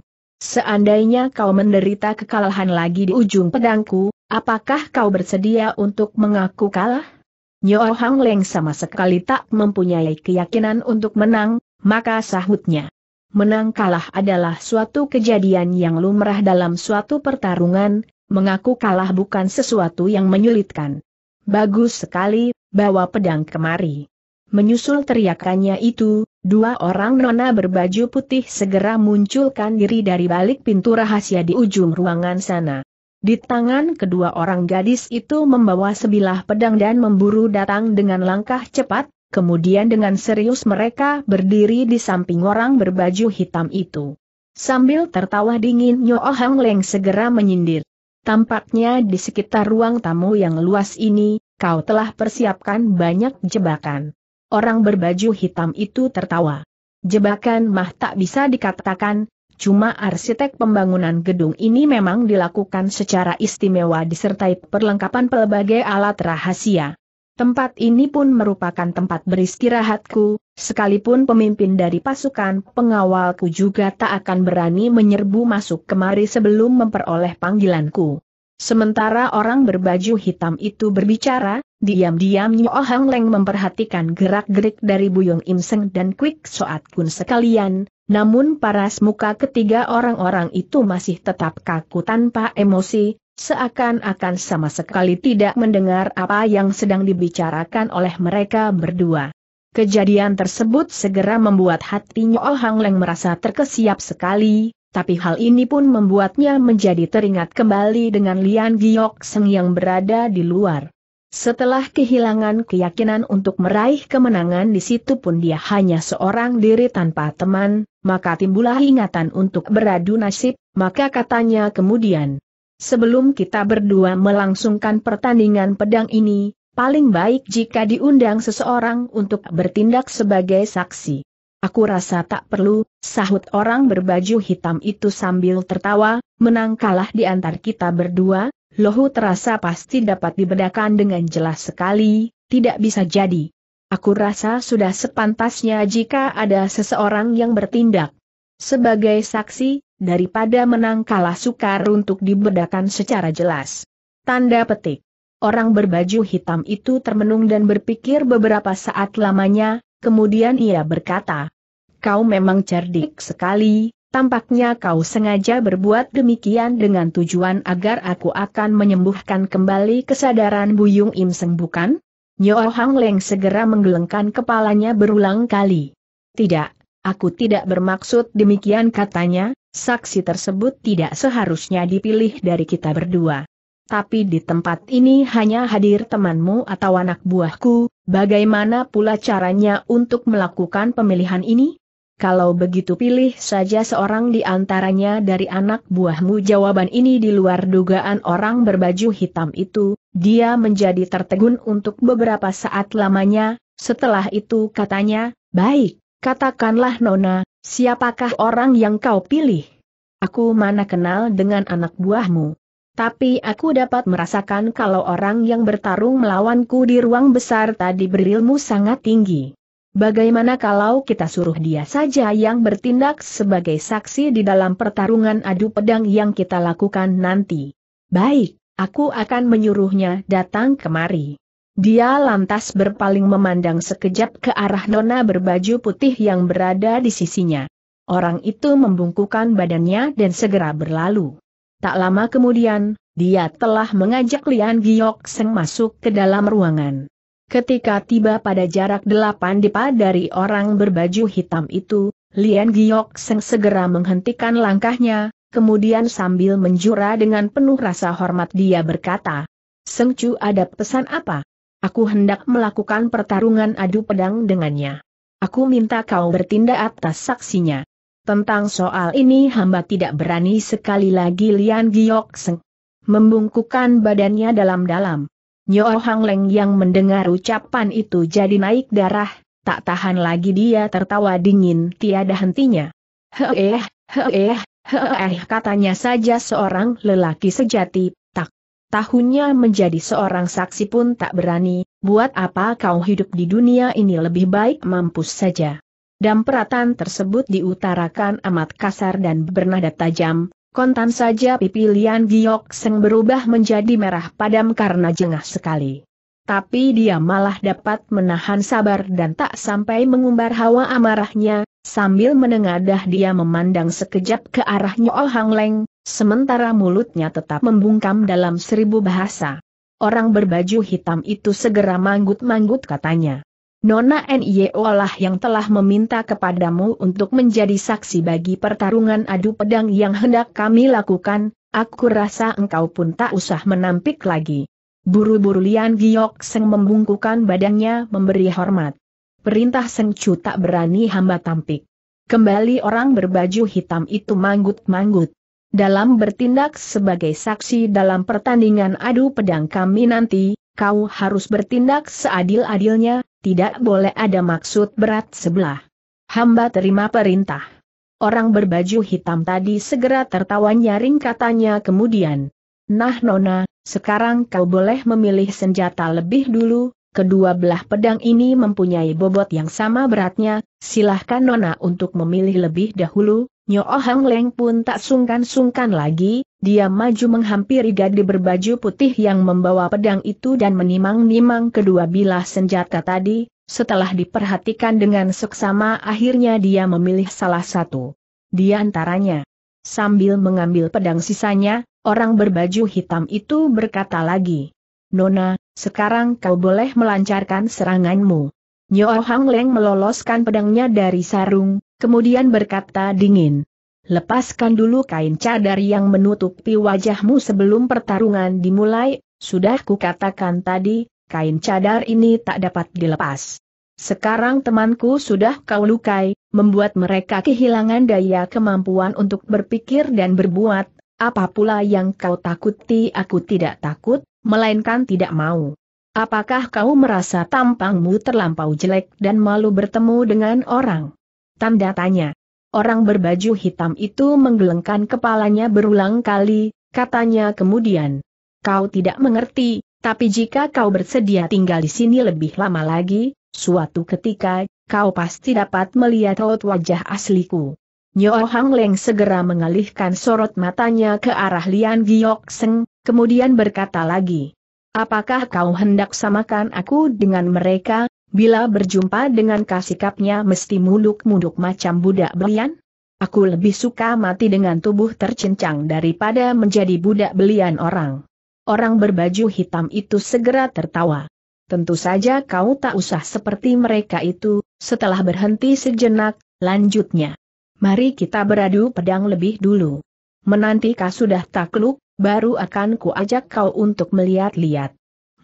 [SPEAKER 1] Seandainya kau menderita kekalahan lagi di ujung pedangku, apakah kau bersedia untuk mengaku kalah? Nyol Hang Leng sama sekali tak mempunyai keyakinan untuk menang, maka sahutnya. Menang kalah adalah suatu kejadian yang lumrah dalam suatu pertarungan, Mengaku kalah bukan sesuatu yang menyulitkan. Bagus sekali, bawa pedang kemari. Menyusul teriakannya itu, dua orang nona berbaju putih segera munculkan diri dari balik pintu rahasia di ujung ruangan sana. Di tangan kedua orang gadis itu membawa sebilah pedang dan memburu datang dengan langkah cepat, kemudian dengan serius mereka berdiri di samping orang berbaju hitam itu. Sambil tertawa dingin Nyo Hang Leng segera menyindir. Tampaknya di sekitar ruang tamu yang luas ini, kau telah persiapkan banyak jebakan. Orang berbaju hitam itu tertawa. Jebakan mah tak bisa dikatakan, cuma arsitek pembangunan gedung ini memang dilakukan secara istimewa disertai perlengkapan pelbagai alat rahasia. Tempat ini pun merupakan tempat beristirahatku, sekalipun pemimpin dari pasukan pengawalku juga tak akan berani menyerbu masuk kemari sebelum memperoleh panggilanku. Sementara orang berbaju hitam itu berbicara, diam-diam Nyo Leng memperhatikan gerak-gerik dari Buyong Im Seng dan Quick Soat Kun sekalian, namun paras muka ketiga orang-orang itu masih tetap kaku tanpa emosi, seakan-akan sama sekali tidak mendengar apa yang sedang dibicarakan oleh mereka berdua. Kejadian tersebut segera membuat hatinya Oh Hang Leng merasa terkesiap sekali, tapi hal ini pun membuatnya menjadi teringat kembali dengan Lian Giok Seng yang berada di luar. Setelah kehilangan keyakinan untuk meraih kemenangan di situ pun dia hanya seorang diri tanpa teman, maka timbullah ingatan untuk beradu nasib, maka katanya kemudian. Sebelum kita berdua melangsungkan pertandingan pedang ini, paling baik jika diundang seseorang untuk bertindak sebagai saksi. Aku rasa tak perlu, sahut orang berbaju hitam itu sambil tertawa, menang kalah di antar kita berdua, lohu terasa pasti dapat dibedakan dengan jelas sekali, tidak bisa jadi. Aku rasa sudah sepantasnya jika ada seseorang yang bertindak sebagai saksi, daripada menang kalah sukar untuk dibedakan secara jelas. Tanda petik. Orang berbaju hitam itu termenung dan berpikir beberapa saat lamanya, kemudian ia berkata, Kau memang cerdik sekali, Tampaknya kau sengaja berbuat demikian dengan tujuan agar aku akan menyembuhkan kembali kesadaran Buyung Im Seng bukan? Nyo Hang Leng segera menggelengkan kepalanya berulang kali. Tidak, aku tidak bermaksud demikian katanya, saksi tersebut tidak seharusnya dipilih dari kita berdua. Tapi di tempat ini hanya hadir temanmu atau anak buahku, bagaimana pula caranya untuk melakukan pemilihan ini? kalau begitu pilih saja seorang di antaranya dari anak buahmu jawaban ini di luar dugaan orang berbaju hitam itu, dia menjadi tertegun untuk beberapa saat lamanya, setelah itu katanya, baik, katakanlah Nona, siapakah orang yang kau pilih? Aku mana kenal dengan anak buahmu. Tapi aku dapat merasakan kalau orang yang bertarung melawanku di ruang besar tadi berilmu sangat tinggi. Bagaimana kalau kita suruh dia saja yang bertindak sebagai saksi di dalam pertarungan adu pedang yang kita lakukan nanti? Baik, aku akan menyuruhnya datang kemari. Dia lantas berpaling memandang sekejap ke arah nona berbaju putih yang berada di sisinya. Orang itu membungkukan badannya dan segera berlalu. Tak lama kemudian, dia telah mengajak Lian Giok Seng masuk ke dalam ruangan. Ketika tiba pada jarak delapan depa dari orang berbaju hitam itu, Lian Giok Seng segera menghentikan langkahnya, kemudian sambil menjura dengan penuh rasa hormat dia berkata, Seng Chu ada pesan apa? Aku hendak melakukan pertarungan adu pedang dengannya. Aku minta kau bertindak atas saksinya. Tentang soal ini hamba tidak berani sekali lagi Lian Giok Seng. Membungkukan badannya dalam-dalam. Nyo Hang Leng yang mendengar ucapan itu jadi naik darah, tak tahan lagi dia tertawa dingin tiada hentinya. Heeh, heeh, heeh katanya saja seorang lelaki sejati, tak. tahunya menjadi seorang saksi pun tak berani, buat apa kau hidup di dunia ini lebih baik mampus saja. Dan peratan tersebut diutarakan amat kasar dan bernada tajam, Kontan saja pipi Lian Giok Seng berubah menjadi merah padam karena jengah sekali. Tapi dia malah dapat menahan sabar dan tak sampai mengumbar hawa amarahnya, sambil menengadah dia memandang sekejap ke arah Nyo Hang Leng, sementara mulutnya tetap membungkam dalam seribu bahasa. Orang berbaju hitam itu segera manggut-manggut katanya. Nona N.I.O. lah yang telah meminta kepadamu untuk menjadi saksi bagi pertarungan adu pedang yang hendak kami lakukan, aku rasa engkau pun tak usah menampik lagi. Buru-buru Lian Giok Seng membungkukan badannya memberi hormat. Perintah Seng Chu tak berani hamba tampik. Kembali orang berbaju hitam itu manggut-manggut. Dalam bertindak sebagai saksi dalam pertandingan adu pedang kami nanti, kau harus bertindak seadil-adilnya, tidak boleh ada maksud berat sebelah. Hamba terima perintah. Orang berbaju hitam tadi segera tertawa nyaring katanya kemudian. Nah Nona, sekarang kau boleh memilih senjata lebih dulu, kedua belah pedang ini mempunyai bobot yang sama beratnya, silahkan Nona untuk memilih lebih dahulu, Nyo Hang Leng pun tak sungkan-sungkan lagi, dia maju menghampiri gadis berbaju putih yang membawa pedang itu dan menimang-nimang kedua bilah senjata tadi, setelah diperhatikan dengan seksama akhirnya dia memilih salah satu. Di antaranya, sambil mengambil pedang sisanya, orang berbaju hitam itu berkata lagi. Nona, sekarang kau boleh melancarkan seranganmu. Nyo Hang Leng meloloskan pedangnya dari sarung, kemudian berkata dingin lepaskan dulu kain cadar yang menutupi wajahmu sebelum pertarungan dimulai, sudah kukatakan tadi, kain cadar ini tak dapat dilepas. Sekarang temanku sudah kau lukai, membuat mereka kehilangan daya kemampuan untuk berpikir dan berbuat, apa pula yang kau takuti aku tidak takut, melainkan tidak mau. Apakah kau merasa tampangmu terlampau jelek dan malu bertemu dengan orang? Tanda tanya. Orang berbaju hitam itu menggelengkan kepalanya berulang kali, katanya kemudian. Kau tidak mengerti, tapi jika kau bersedia tinggal di sini lebih lama lagi, suatu ketika, kau pasti dapat melihat raut wajah asliku. Nyo Hang Leng segera mengalihkan sorot matanya ke arah Lian Giok Seng, kemudian berkata lagi. Apakah kau hendak samakan aku dengan mereka, Bila berjumpa dengan kasikapnya mesti muluk-muluk macam budak belian? Aku lebih suka mati dengan tubuh tercincang daripada menjadi budak belian orang. Orang berbaju hitam itu segera tertawa. Tentu saja kau tak usah seperti mereka itu, setelah berhenti sejenak, lanjutnya. Mari kita beradu pedang lebih dulu. Menanti kau sudah takluk, baru akan kuajak kau untuk melihat-lihat.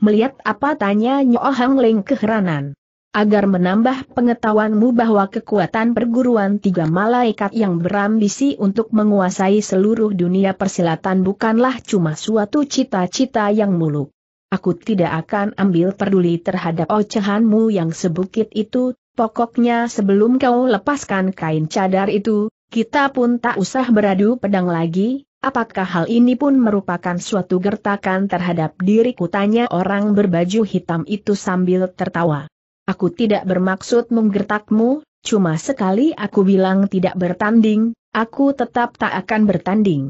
[SPEAKER 1] Melihat apa tanya Nyo Hang Leng keheranan. Agar menambah pengetahuanmu bahwa kekuatan perguruan tiga malaikat yang berambisi untuk menguasai seluruh dunia persilatan bukanlah cuma suatu cita-cita yang muluk. Aku tidak akan ambil peduli terhadap ocehanmu yang sebukit itu, pokoknya sebelum kau lepaskan kain cadar itu, kita pun tak usah beradu pedang lagi, Apakah hal ini pun merupakan suatu gertakan terhadap diriku tanya orang berbaju hitam itu sambil tertawa. Aku tidak bermaksud menggertakmu, cuma sekali aku bilang tidak bertanding, aku tetap tak akan bertanding.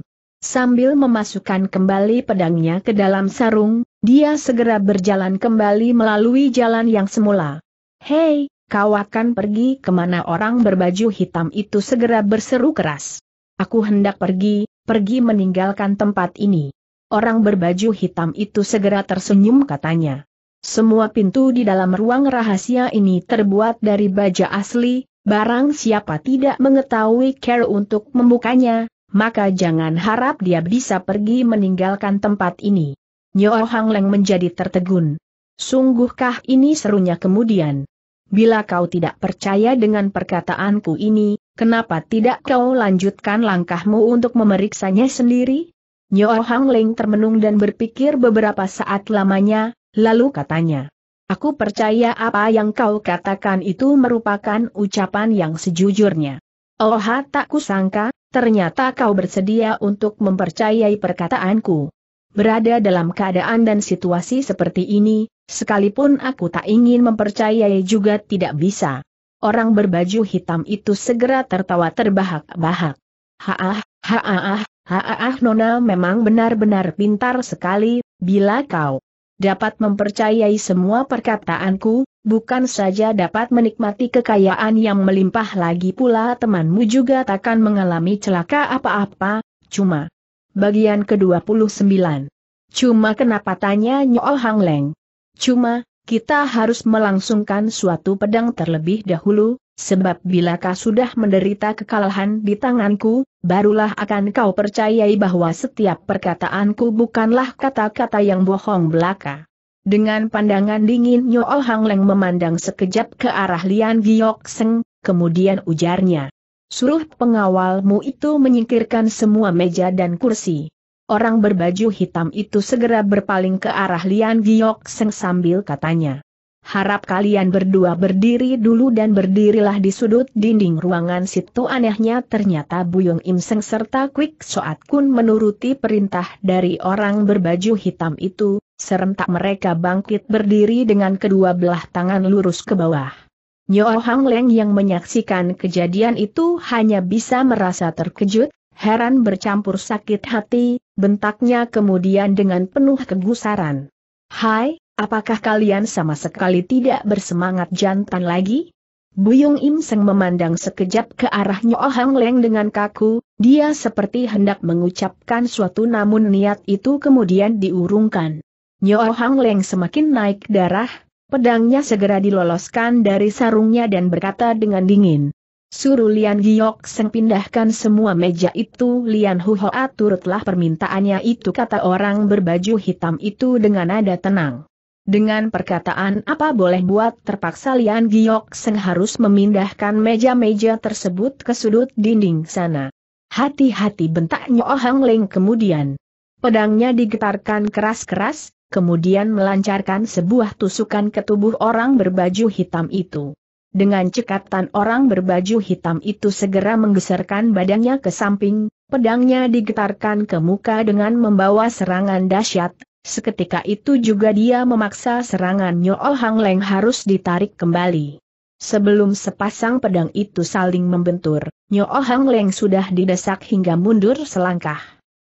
[SPEAKER 1] Sambil memasukkan kembali pedangnya ke dalam sarung, dia segera berjalan kembali melalui jalan yang semula. Hei, kau akan pergi kemana orang berbaju hitam itu segera berseru keras. Aku hendak pergi, pergi meninggalkan tempat ini. Orang berbaju hitam itu segera tersenyum katanya. Semua pintu di dalam ruang rahasia ini terbuat dari baja asli, barang siapa tidak mengetahui care untuk membukanya, maka jangan harap dia bisa pergi meninggalkan tempat ini. Nyo Hang Leng menjadi tertegun. Sungguhkah ini serunya kemudian? Bila kau tidak percaya dengan perkataanku ini, Kenapa tidak kau lanjutkan langkahmu untuk memeriksanya sendiri? Nyo Hang Ling termenung dan berpikir beberapa saat lamanya, lalu katanya. Aku percaya apa yang kau katakan itu merupakan ucapan yang sejujurnya. Oh tak kusangka, ternyata kau bersedia untuk mempercayai perkataanku. Berada dalam keadaan dan situasi seperti ini, sekalipun aku tak ingin mempercayai juga tidak bisa. Orang berbaju hitam itu segera tertawa terbahak-bahak. Haah, haah, haah Nona memang benar-benar pintar sekali, bila kau dapat mempercayai semua perkataanku, bukan saja dapat menikmati kekayaan yang melimpah lagi pula temanmu juga takkan mengalami celaka apa-apa, cuma bagian ke-29. Cuma kenapa tanya Nyoal Hang Leng? Cuma, kita harus melangsungkan suatu pedang terlebih dahulu, sebab bila kau sudah menderita kekalahan di tanganku, barulah akan kau percayai bahwa setiap perkataanku bukanlah kata-kata yang bohong belaka. Dengan pandangan dingin Nyool Hang Leng memandang sekejap ke arah Lian Giok Seng, kemudian ujarnya. Suruh pengawalmu itu menyingkirkan semua meja dan kursi orang berbaju hitam itu segera berpaling ke arah Lian Giok Seng sambil katanya. Harap kalian berdua berdiri dulu dan berdirilah di sudut dinding ruangan situ anehnya ternyata Buyong Im Seng serta Quick Soat Kun menuruti perintah dari orang berbaju hitam itu, serentak mereka bangkit berdiri dengan kedua belah tangan lurus ke bawah. Nyo Hang Leng yang menyaksikan kejadian itu hanya bisa merasa terkejut, heran bercampur sakit hati, bentaknya kemudian dengan penuh kegusaran. Hai, apakah kalian sama sekali tidak bersemangat jantan lagi? Buyung Im Seng memandang sekejap ke arah Nyoa Hang Leng dengan kaku, dia seperti hendak mengucapkan suatu namun niat itu kemudian diurungkan. Nyoa Hang Leng semakin naik darah, pedangnya segera diloloskan dari sarungnya dan berkata dengan dingin, Suruh Lian Giok Seng pindahkan semua meja itu Lian Huhoa turutlah permintaannya itu kata orang berbaju hitam itu dengan nada tenang. Dengan perkataan apa boleh buat terpaksa Lian Giok Seng harus memindahkan meja-meja tersebut ke sudut dinding sana. Hati-hati bentaknya Ohang Hang Ling kemudian. Pedangnya digetarkan keras-keras, kemudian melancarkan sebuah tusukan ke tubuh orang berbaju hitam itu. Dengan cekatan orang berbaju hitam itu segera menggeserkan badannya ke samping, pedangnya digetarkan ke muka dengan membawa serangan dahsyat. Seketika itu juga dia memaksa serangan Nyool Hang Leng harus ditarik kembali. Sebelum sepasang pedang itu saling membentur, Nyool Hang Leng sudah didesak hingga mundur selangkah.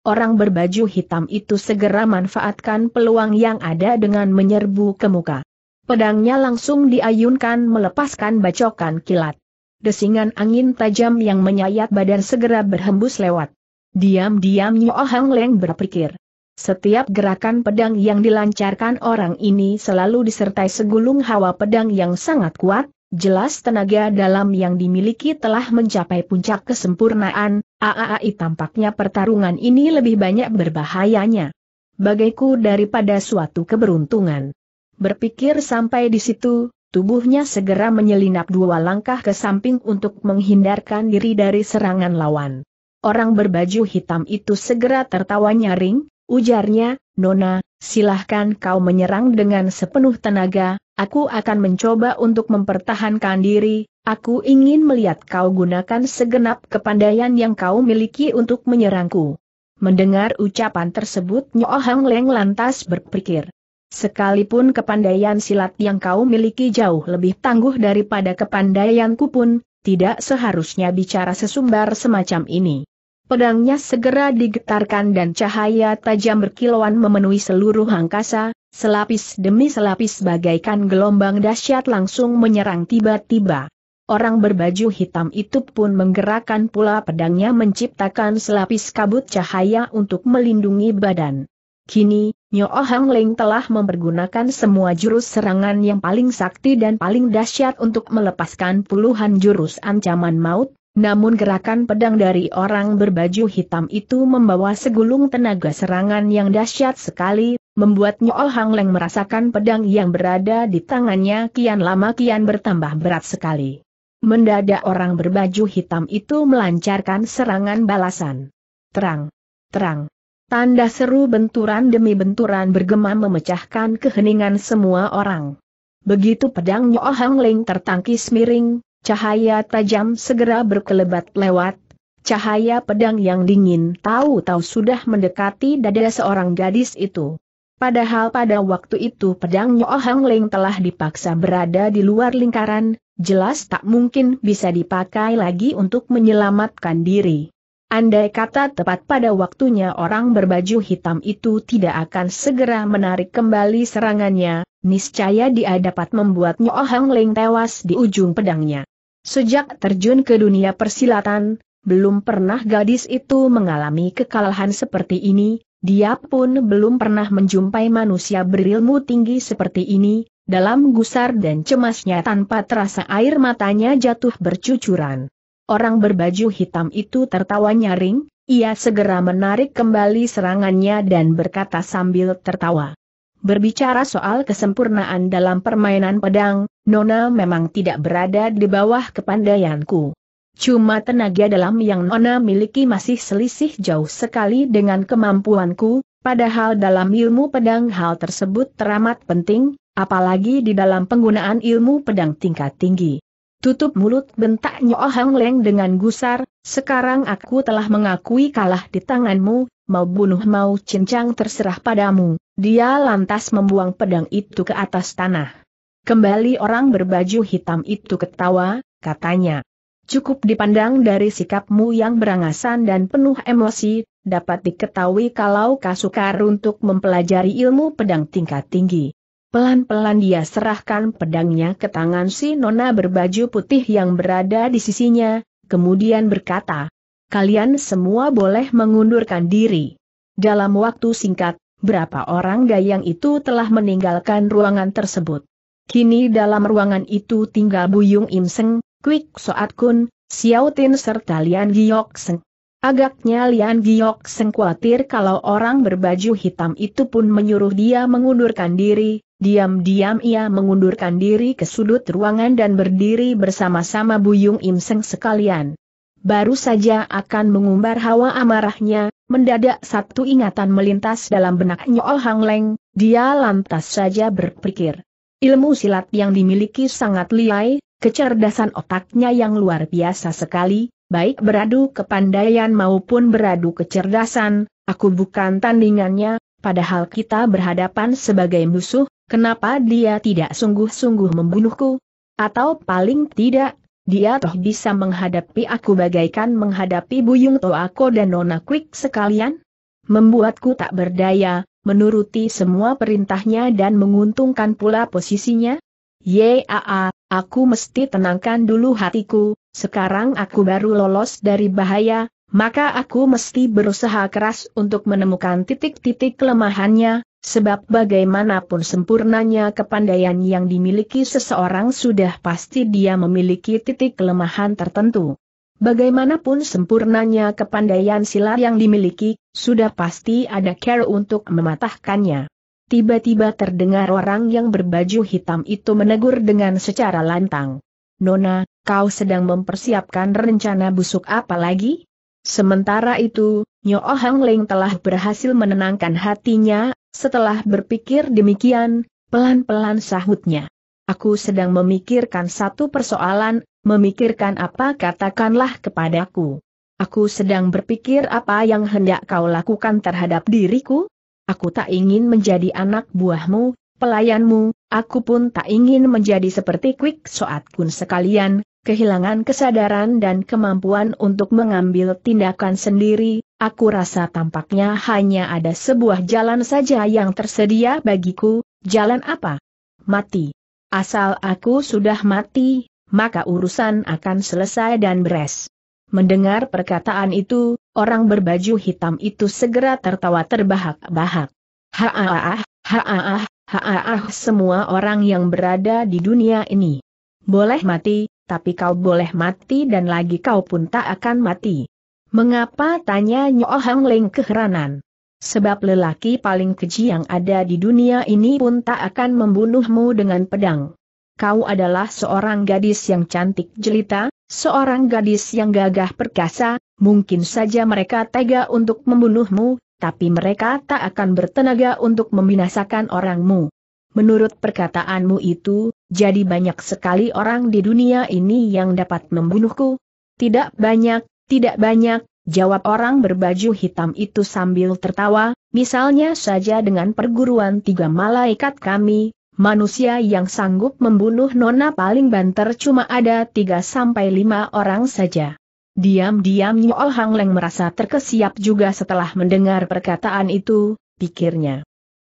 [SPEAKER 1] Orang berbaju hitam itu segera manfaatkan peluang yang ada dengan menyerbu ke muka. Pedangnya langsung diayunkan melepaskan bacokan kilat. Desingan angin tajam yang menyayat badan segera berhembus lewat. Diam-diam Nyo Leng berpikir. Setiap gerakan pedang yang dilancarkan orang ini selalu disertai segulung hawa pedang yang sangat kuat, jelas tenaga dalam yang dimiliki telah mencapai puncak kesempurnaan, Aaai, tampaknya pertarungan ini lebih banyak berbahayanya. Bagiku daripada suatu keberuntungan. Berpikir sampai di situ, tubuhnya segera menyelinap dua langkah ke samping untuk menghindarkan diri dari serangan lawan. Orang berbaju hitam itu segera tertawa nyaring, ujarnya, Nona, silahkan kau menyerang dengan sepenuh tenaga, aku akan mencoba untuk mempertahankan diri, aku ingin melihat kau gunakan segenap kepandaian yang kau miliki untuk menyerangku. Mendengar ucapan tersebut Nyo Hang Leng lantas berpikir, Sekalipun kepandaian silat yang kau miliki jauh lebih tangguh daripada kepandaianku pun, tidak seharusnya bicara sesumbar semacam ini. Pedangnya segera digetarkan dan cahaya tajam berkilauan memenuhi seluruh angkasa, selapis demi selapis bagaikan gelombang dahsyat langsung menyerang tiba-tiba. Orang berbaju hitam itu pun menggerakkan pula pedangnya menciptakan selapis kabut cahaya untuk melindungi badan. Kini, Nyo Hang Ling telah mempergunakan semua jurus serangan yang paling sakti dan paling dahsyat untuk melepaskan puluhan jurus ancaman maut, namun gerakan pedang dari orang berbaju hitam itu membawa segulung tenaga serangan yang dahsyat sekali, membuat Nyo Hang Ling merasakan pedang yang berada di tangannya kian lama kian bertambah berat sekali. Mendadak orang berbaju hitam itu melancarkan serangan balasan. Terang, terang, Tanda seru benturan demi benturan bergema memecahkan keheningan semua orang. Begitu pedang Nyo Hang Ling tertangkis miring, cahaya tajam segera berkelebat lewat. Cahaya pedang yang dingin tahu-tahu sudah mendekati dada seorang gadis itu. Padahal pada waktu itu pedang Nyo Hang Ling telah dipaksa berada di luar lingkaran, jelas tak mungkin bisa dipakai lagi untuk menyelamatkan diri. Andai kata tepat pada waktunya orang berbaju hitam itu tidak akan segera menarik kembali serangannya, niscaya dia dapat membuat Nyo Hang Ling tewas di ujung pedangnya. Sejak terjun ke dunia persilatan, belum pernah gadis itu mengalami kekalahan seperti ini, dia pun belum pernah menjumpai manusia berilmu tinggi seperti ini, dalam gusar dan cemasnya tanpa terasa air matanya jatuh bercucuran. Orang berbaju hitam itu tertawa nyaring, ia segera menarik kembali serangannya dan berkata sambil tertawa. Berbicara soal kesempurnaan dalam permainan pedang, Nona memang tidak berada di bawah kepandaianku. Cuma tenaga dalam yang Nona miliki masih selisih jauh sekali dengan kemampuanku, padahal dalam ilmu pedang hal tersebut teramat penting, apalagi di dalam penggunaan ilmu pedang tingkat tinggi. Tutup mulut bentak Nyohang Leng dengan gusar, sekarang aku telah mengakui kalah di tanganmu, mau bunuh mau cincang terserah padamu. Dia lantas membuang pedang itu ke atas tanah. Kembali orang berbaju hitam itu ketawa, katanya. Cukup dipandang dari sikapmu yang berangasan dan penuh emosi, dapat diketahui kalau kasukar untuk mempelajari ilmu pedang tingkat tinggi. Pelan-pelan dia serahkan pedangnya ke tangan si nona berbaju putih yang berada di sisinya, kemudian berkata, Kalian semua boleh mengundurkan diri. Dalam waktu singkat, berapa orang gayang itu telah meninggalkan ruangan tersebut. Kini dalam ruangan itu tinggal Buyung Imseng, Quick Kwik Soat Kun, Xiao Tin serta Lian Giok Seng. Agaknya Lian Giok Seng khawatir kalau orang berbaju hitam itu pun menyuruh dia mengundurkan diri, Diam-diam ia mengundurkan diri ke sudut ruangan dan berdiri bersama-sama Buyung Imseng sekalian. Baru saja akan mengumbar hawa amarahnya, mendadak satu ingatan melintas dalam benak Oh Hang Leng, dia lantas saja berpikir. Ilmu silat yang dimiliki sangat liai, kecerdasan otaknya yang luar biasa sekali, baik beradu kepandaian maupun beradu kecerdasan, aku bukan tandingannya, padahal kita berhadapan sebagai musuh, Kenapa dia tidak sungguh-sungguh membunuhku? Atau paling tidak, dia toh bisa menghadapi aku bagaikan menghadapi Buyung Toako dan Nona Quick sekalian? Membuatku tak berdaya, menuruti semua perintahnya dan menguntungkan pula posisinya? Yaa, aku mesti tenangkan dulu hatiku, sekarang aku baru lolos dari bahaya, maka aku mesti berusaha keras untuk menemukan titik-titik kelemahannya, Sebab bagaimanapun sempurnanya kepandaian yang dimiliki seseorang sudah pasti dia memiliki titik kelemahan tertentu. Bagaimanapun sempurnanya kepandaian silat yang dimiliki, sudah pasti ada care untuk mematahkannya. Tiba-tiba terdengar orang yang berbaju hitam itu menegur dengan secara lantang. Nona, kau sedang mempersiapkan rencana busuk apa lagi? Sementara itu, Nyo Ohang Leng telah berhasil menenangkan hatinya, setelah berpikir demikian, pelan-pelan sahutnya. Aku sedang memikirkan satu persoalan, memikirkan apa katakanlah kepadaku. Aku sedang berpikir apa yang hendak kau lakukan terhadap diriku? Aku tak ingin menjadi anak buahmu, pelayanmu, aku pun tak ingin menjadi seperti Quick Soat Kun sekalian, kehilangan kesadaran dan kemampuan untuk mengambil tindakan sendiri, Aku rasa tampaknya hanya ada sebuah jalan saja yang tersedia bagiku, jalan apa? Mati. Asal aku sudah mati, maka urusan akan selesai dan beres. Mendengar perkataan itu, orang berbaju hitam itu segera tertawa terbahak-bahak. Haaah, haaah, haaah semua orang yang berada di dunia ini. Boleh mati, tapi kau boleh mati dan lagi kau pun tak akan mati. Mengapa tanya Nyo Hang Leng keheranan? Sebab lelaki paling keji yang ada di dunia ini pun tak akan membunuhmu dengan pedang. Kau adalah seorang gadis yang cantik jelita, seorang gadis yang gagah perkasa, mungkin saja mereka tega untuk membunuhmu, tapi mereka tak akan bertenaga untuk membinasakan orangmu. Menurut perkataanmu itu, jadi banyak sekali orang di dunia ini yang dapat membunuhku. Tidak banyak, tidak banyak, jawab orang berbaju hitam itu sambil tertawa, misalnya saja dengan perguruan tiga malaikat kami, manusia yang sanggup membunuh nona paling banter cuma ada tiga sampai lima orang saja. Diam-diam Yool Hang Leng merasa terkesiap juga setelah mendengar perkataan itu, pikirnya.